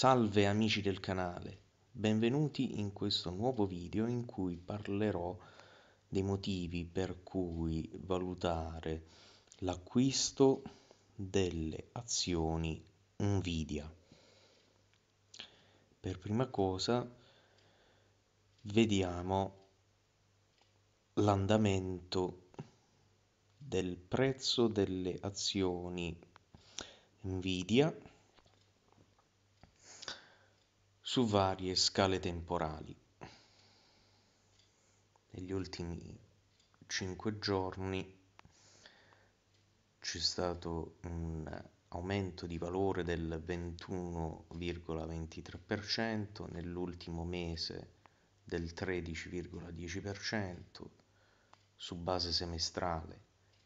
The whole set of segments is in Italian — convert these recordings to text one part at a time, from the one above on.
Salve amici del canale, benvenuti in questo nuovo video in cui parlerò dei motivi per cui valutare l'acquisto delle azioni Nvidia. Per prima cosa vediamo l'andamento del prezzo delle azioni Nvidia su varie scale temporali. Negli ultimi cinque giorni c'è stato un aumento di valore del 21,23%, nell'ultimo mese del 13,10%, su base semestrale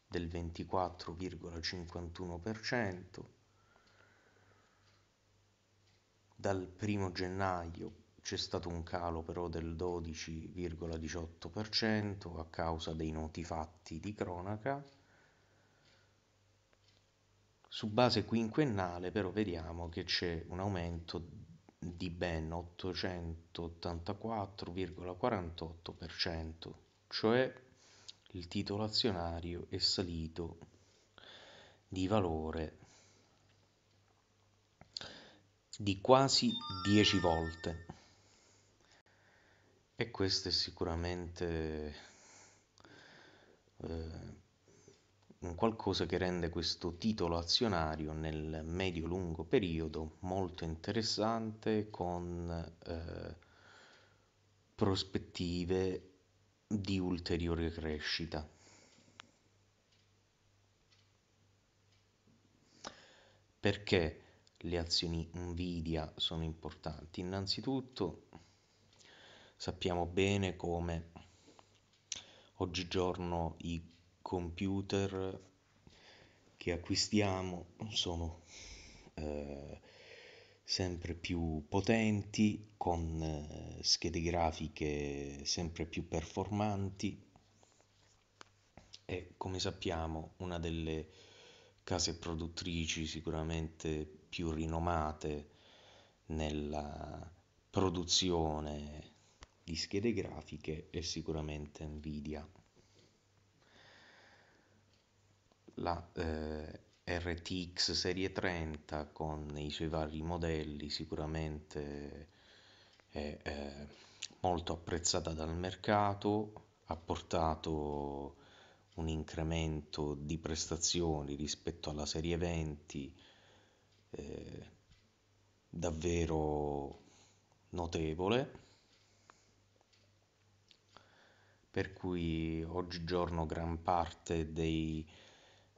del 24,51%, dal primo gennaio c'è stato un calo però del 12,18% a causa dei noti fatti di cronaca. Su base quinquennale però vediamo che c'è un aumento di ben 884,48%, cioè il titolo azionario è salito di valore di quasi 10 volte. E questo è sicuramente eh, qualcosa che rende questo titolo azionario nel medio-lungo periodo molto interessante con eh, prospettive di ulteriore crescita. Perché? le azioni Nvidia sono importanti? Innanzitutto sappiamo bene come oggigiorno i computer che acquistiamo sono eh, sempre più potenti, con eh, schede grafiche sempre più performanti e come sappiamo una delle case produttrici sicuramente più rinomate nella produzione di schede grafiche è sicuramente Nvidia. La eh, RTX serie 30 con i suoi vari modelli sicuramente è eh, molto apprezzata dal mercato, ha portato un incremento di prestazioni rispetto alla serie 20 eh, davvero notevole, per cui oggigiorno gran parte dei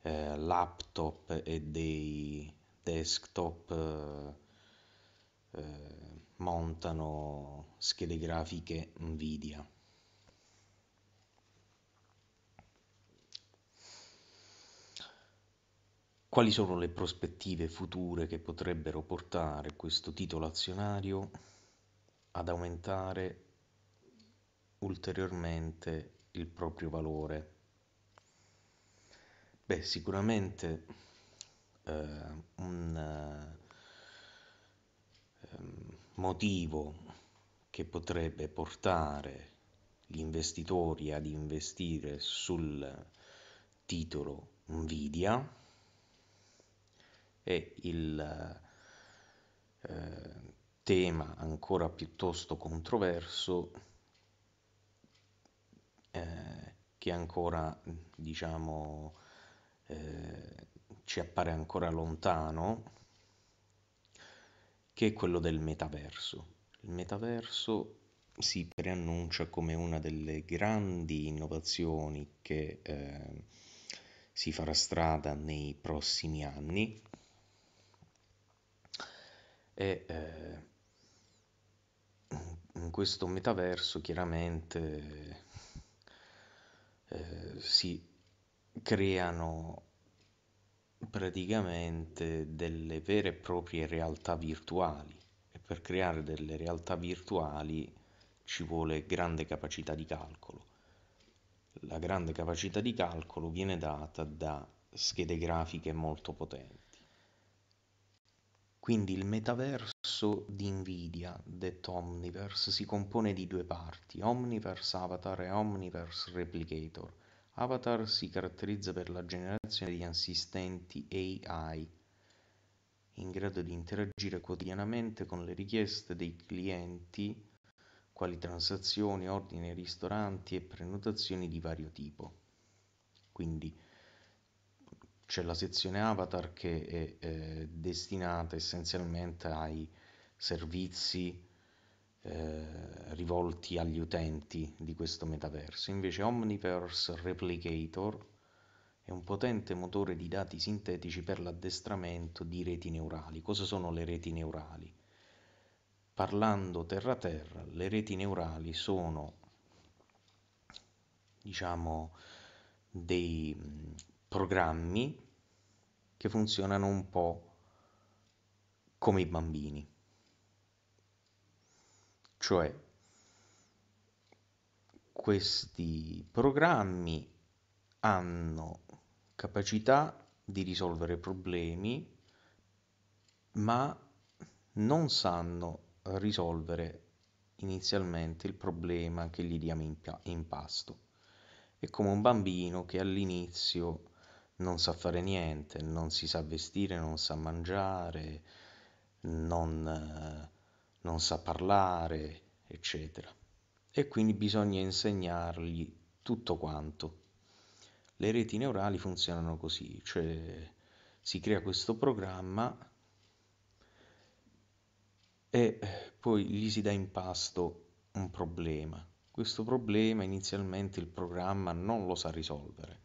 eh, laptop e dei desktop eh, eh montano schede grafiche Nvidia. Quali sono le prospettive future che potrebbero portare questo titolo azionario ad aumentare ulteriormente il proprio valore? Beh, sicuramente eh, un eh, motivo che potrebbe portare gli investitori ad investire sul titolo Nvidia è il eh, tema ancora piuttosto controverso eh, che ancora diciamo eh, ci appare ancora lontano che è quello del metaverso. Il metaverso si preannuncia come una delle grandi innovazioni che eh, si farà strada nei prossimi anni e eh, in questo metaverso chiaramente eh, si creano praticamente delle vere e proprie realtà virtuali e per creare delle realtà virtuali ci vuole grande capacità di calcolo. La grande capacità di calcolo viene data da schede grafiche molto potenti. Quindi il metaverso di Nvidia, detto Omniverse, si compone di due parti, Omniverse Avatar e Omniverse Replicator. Avatar si caratterizza per la generazione di assistenti AI in grado di interagire quotidianamente con le richieste dei clienti, quali transazioni, ordini ai ristoranti e prenotazioni di vario tipo. Quindi c'è la sezione avatar che è eh, destinata essenzialmente ai servizi eh, rivolti agli utenti di questo metaverso. Invece Omniverse Replicator è un potente motore di dati sintetici per l'addestramento di reti neurali. Cosa sono le reti neurali? Parlando terra-terra, le reti neurali sono diciamo dei programmi che funzionano un po' come i bambini. Cioè, questi programmi hanno capacità di risolvere problemi, ma non sanno risolvere inizialmente il problema che gli diamo in, pasto. È come un bambino che all'inizio non sa fare niente, non si sa vestire, non sa mangiare, non, non sa parlare, eccetera. E quindi bisogna insegnargli tutto quanto. Le reti neurali funzionano così, cioè si crea questo programma e poi gli si dà in pasto un problema. Questo problema inizialmente il programma non lo sa risolvere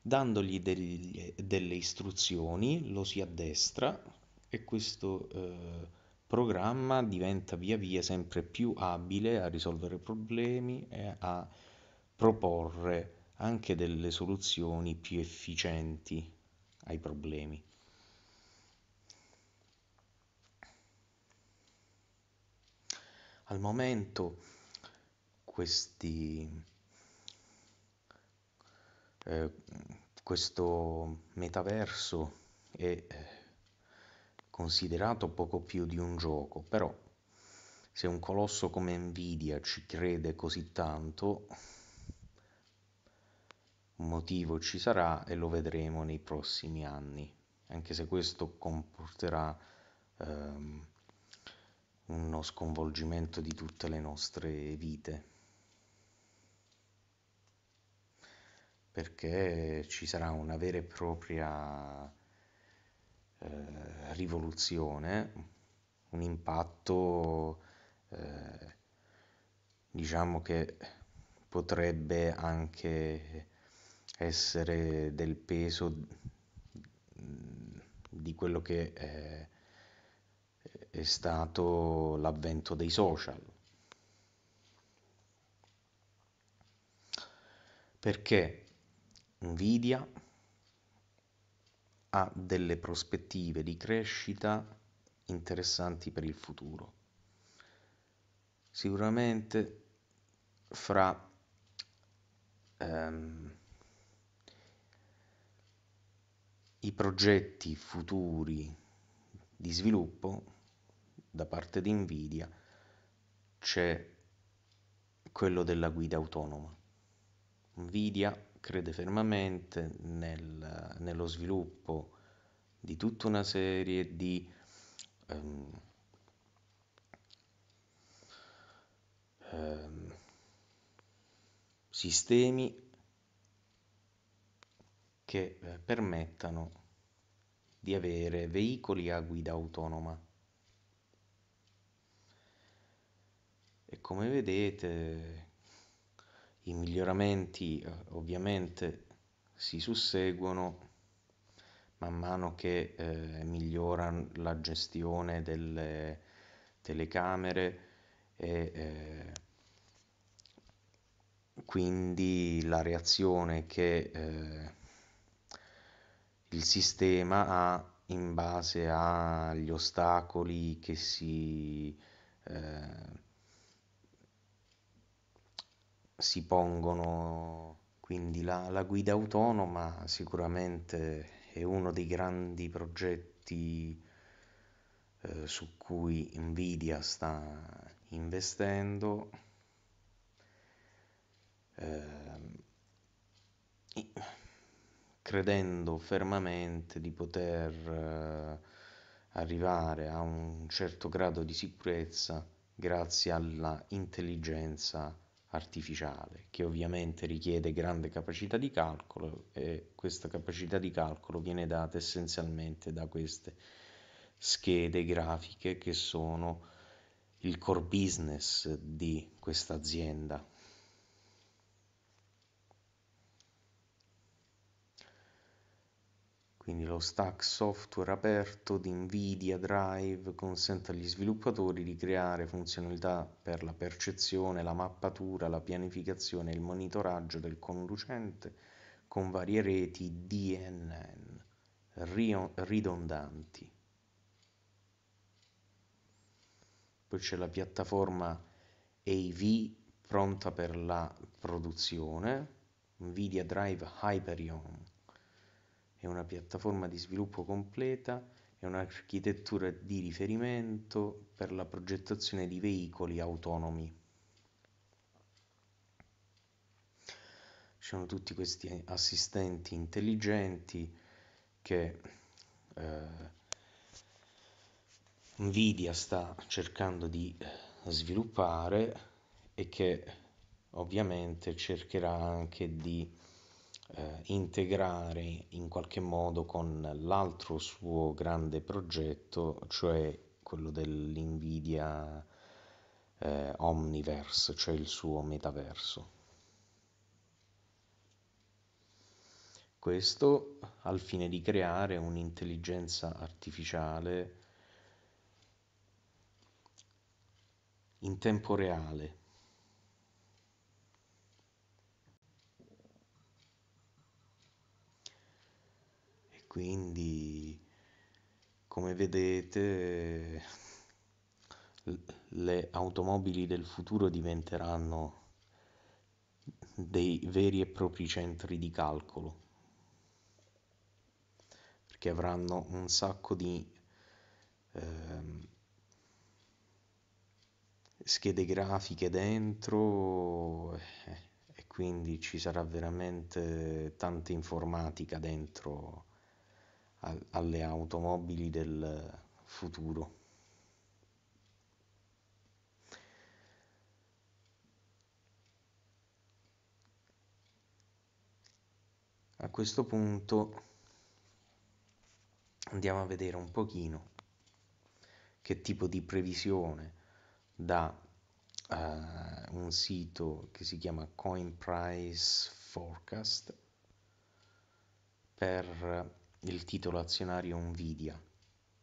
dandogli degli, delle istruzioni, lo si addestra e questo eh, programma diventa via via sempre più abile a risolvere problemi e a proporre anche delle soluzioni più efficienti ai problemi. Al momento questi eh, questo metaverso è eh, considerato poco più di un gioco, però se un colosso come Nvidia ci crede così tanto, un motivo ci sarà e lo vedremo nei prossimi anni, anche se questo comporterà ehm, uno sconvolgimento di tutte le nostre vite. perché ci sarà una vera e propria eh, rivoluzione, un impatto eh, diciamo che potrebbe anche essere del peso mm, di quello che è, eh, è stato l'avvento dei social. Perché Nvidia ha delle prospettive di crescita interessanti per il futuro. Sicuramente fra ehm, i progetti futuri di sviluppo da parte di Nvidia c'è quello della guida autonoma. Nvidia crede fermamente nel, nello sviluppo di tutta una serie di ehm, ehm, sistemi che eh, permettano di avere veicoli a guida autonoma. E come vedete i miglioramenti eh, ovviamente si susseguono man mano che eh, migliora la gestione delle telecamere e eh, quindi la reazione che eh, il sistema ha in base agli ostacoli che si eh, si pongono, quindi la, la guida autonoma sicuramente è uno dei grandi progetti eh, su cui Nvidia sta investendo. Eh, credendo fermamente di poter eh, arrivare a un certo grado di sicurezza grazie alla intelligenza artificiale che ovviamente richiede grande capacità di calcolo e questa capacità di calcolo viene data essenzialmente da queste schede grafiche che sono il core business di questa azienda quindi lo stack software aperto di Nvidia Drive consente agli sviluppatori di creare funzionalità per la percezione, la mappatura, la pianificazione e il monitoraggio del conducente con varie reti DNN ridondanti. Poi c'è la piattaforma AV pronta per la produzione, Nvidia Drive Hyperion è una piattaforma di sviluppo completa e un'architettura di riferimento per la progettazione di veicoli autonomi. Ci sono tutti questi assistenti intelligenti che eh, Nvidia sta cercando di eh, sviluppare e che ovviamente cercherà anche di eh, integrare in qualche modo con l'altro suo grande progetto, cioè quello dell'NVIDIA eh, Omniverse, cioè il suo metaverso. Questo al fine di creare un'intelligenza artificiale in tempo reale quindi come vedete le automobili del futuro diventeranno dei veri e propri centri di calcolo perché avranno un sacco di ehm, schede grafiche dentro eh, e quindi ci sarà veramente tanta informatica dentro alle automobili del futuro. A questo punto andiamo a vedere un pochino che tipo di previsione dà uh, un sito che si chiama Coin Price Forecast per il titolo azionario Nvidia.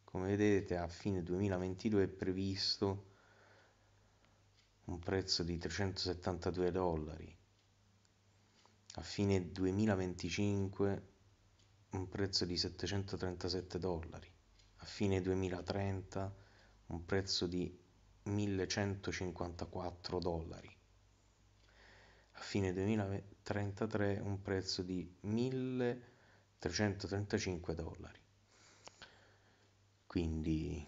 Come vedete a fine 2022 è previsto un prezzo di 372 dollari, a fine 2025 un prezzo di 737 dollari, a fine 2030 un prezzo di 1154 dollari a fine 2033 un prezzo di 1000 335 dollari quindi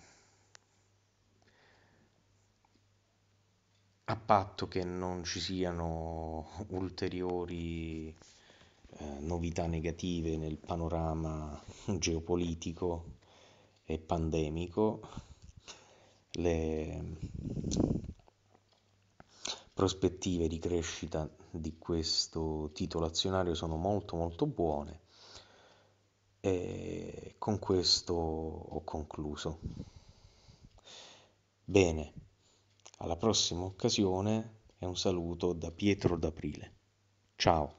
a patto che non ci siano ulteriori eh, novità negative nel panorama geopolitico e pandemico, le prospettive di crescita di questo titolo azionario sono molto molto buone e con questo ho concluso. Bene, alla prossima occasione e un saluto da Pietro d'Aprile. Ciao!